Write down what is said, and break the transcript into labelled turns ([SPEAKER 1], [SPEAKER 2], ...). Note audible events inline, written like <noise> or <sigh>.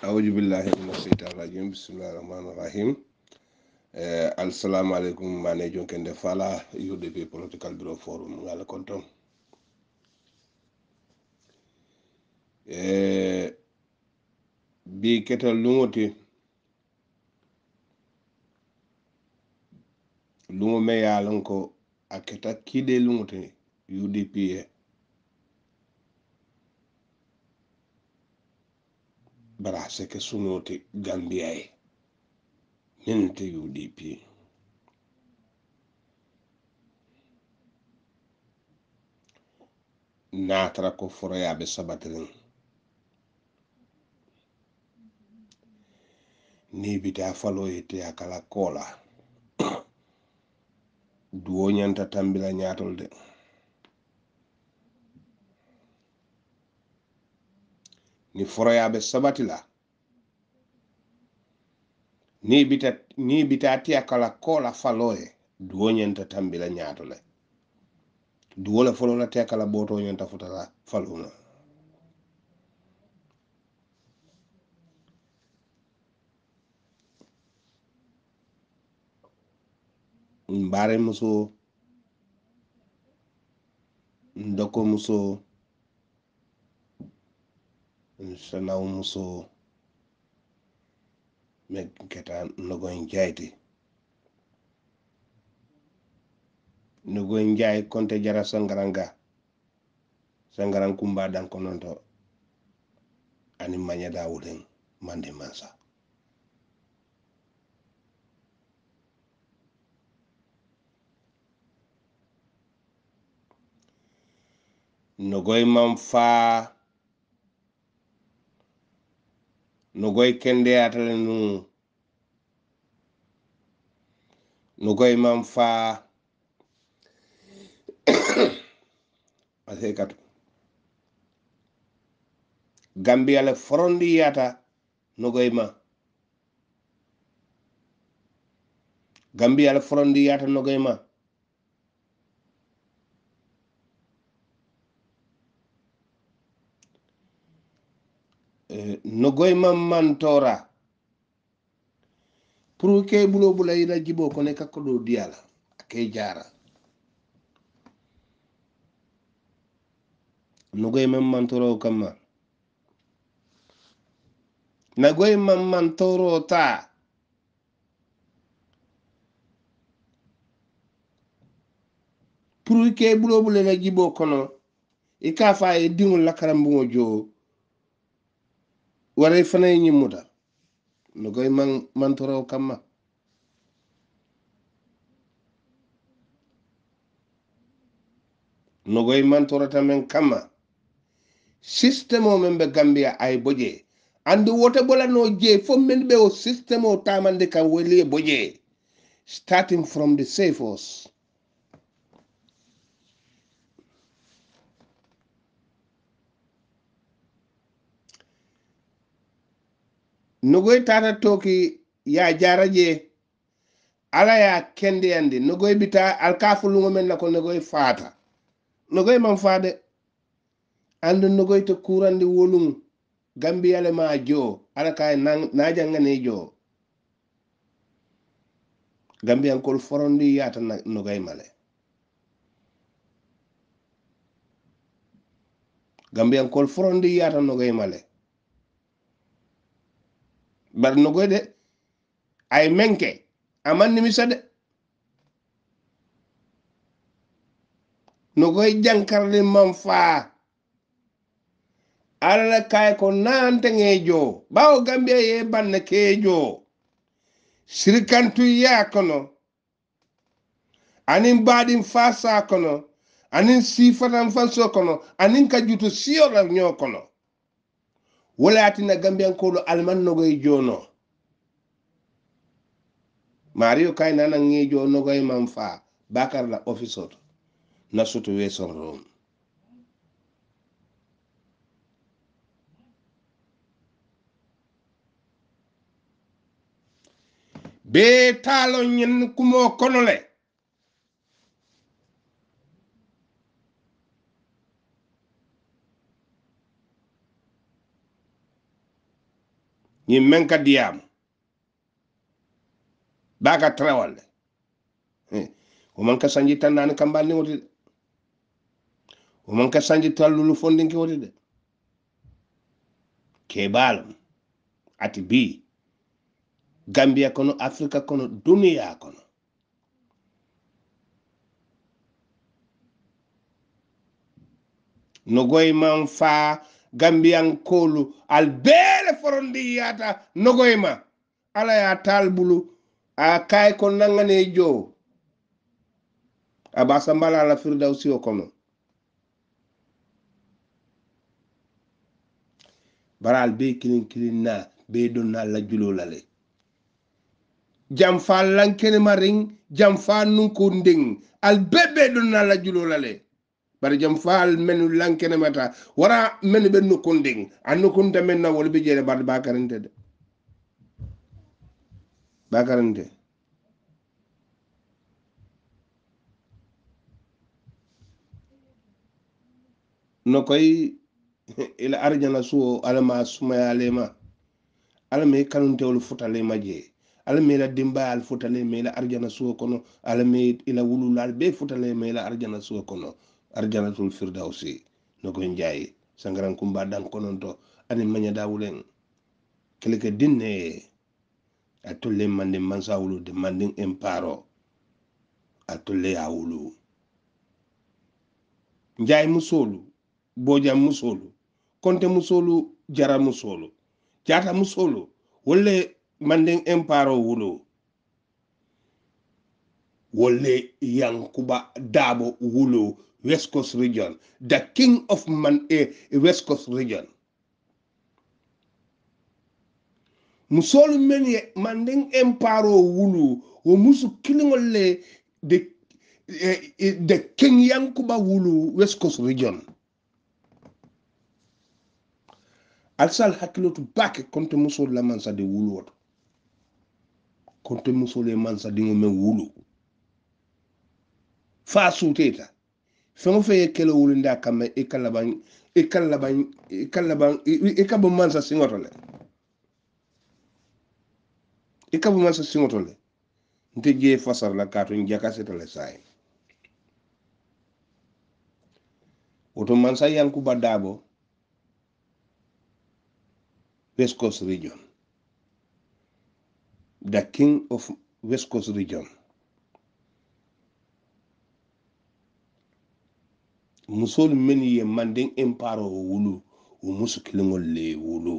[SPEAKER 1] a'udhu billahi min ashaitan rajim bisimillahi rahmani rahim eh, assalamu aleykum mane jonkende fala udp political bureau forum ngal konton eh, bi ketal lungoti lungo meyalanko a keta kiɗe lungote udp e braseke sunoti gambiyaye min to udp natara ko foroyaɓe sabatirin ni bita faloye teya kala koola <coughs> duwo ñanta tambila ñatol de ni be sabati la ni bita ni bitatiya kala kola faloye duwoñenta tambila ñatole duwole la te kala botoñonta futata faluna mbare muso ndoko muso tana wun muso mekata nogon jaiti nogon jai konte jara sangaranga sangaran kumba dan kononto ani manya da wuren mande mansa nogoy mam faa nogoi kendeyata <coughs> le nu nogoi man fa asekatu ganbiala forondi yata nogoi ma ganbiala foronndi yata nogoi ma nogoy man mantora pour ke bulo bula ila jibo kone kakko ɗo diyala ake jara nogoy man mantora o kamma nagoy man mantoro ta pour ke bulo bula ila jibo kono i ka fa ye diŋol la waɗay fana e ñimmuta no koye man mantorow kamma nogoy mantorata men kamma systéme o men ɓe gambiya ay boƴe andu wote ɓolano jee fof men ɓe o systéme o tamande kam weli boje starting from the safe house nogoy tata toki ya jara je ala ya kende yande nogoy bita alkafu lungo men lako nogoy fata nogoy man fade andu nogoy to kurandi wolum gambi yale ma jo ala kay nang na jangane jo gambi an kol forondi yata nogoy male gambi an kol forondi yata nogoy male bar nogoy de ay menke aman nimisa de nogoy jankarli man faa alla kay ko naanteŋe joo bawo gambia ye banna kee joo ya kono anin fa sa kono anin so kono anin ka jutu siyola kono wolatina gambian kolo alman nogoy jono mario kay nana ngi jono goy manfa bakar la officer na soto we son rom be talo nyen kumo konole ñiŋ meŋ ka diyaamu baa ka tarawal le wo maŋ ka sanji tan naani kambaaliŋo ti de wo maŋ ka sanji tan lulu fondinkiwo ti de keebaalum ati bi gambiya kono afirika kono duniya kono nogoy maŋ faa gambiyan koolu al kala foro ndi yaata nogoye ma ala ya talbulu a kay ko nangane joo a basa mbala ala firdausi o kono baral be kilin kilin na be don na la julo la le jam fa lankene marin jam fa nun ko ndin al bebe don na la julo la le bara jam faal men lankene mata wara men ɓe nokkunden annokunta men na wole ɓe jeere barde bakarinte de bakarinte no koy <laughs> ila arjana suwo alama sumayalema alamay kanuntewol futalema jee alamayla dimbayal futalemayla arjana suwo kono alamay ila wululal ɓe futalemayla arjana suwo kono arjanatul firdausi nogon jayi sangaran kumba dan kononto to ani manya dawulen keleke dinne a tolle mande mansawulu de mandin emparo a tolle yawulu njayi musolu bojam musolu konte musolu jara musolu jata musolu wolle mandin emparo wulu Wole Yankuba Dabo Wulu, West Coast region, the king of Man eh, West Coast region. Musol many Manding Emparo Wulu, who musu killing le the eh, eh, the King Yankuba Wulu, West Coast region. alsal hakkilo to bake konte musol la mansa de wulu woto konte musol e mansa dingo men wulu fa suuteta feŋo feŋ ye kele wulinda kanma i ka i ka i ka i ka bo mansa siŋoto le i ka bo mansa siŋoto le nte jee fasar la kaatuŋ jakasita le saayiŋ woto mansa yankuba daabo west coast region the king of west coast region musolu minnu ye manden empire wolo o muso kelen le wolo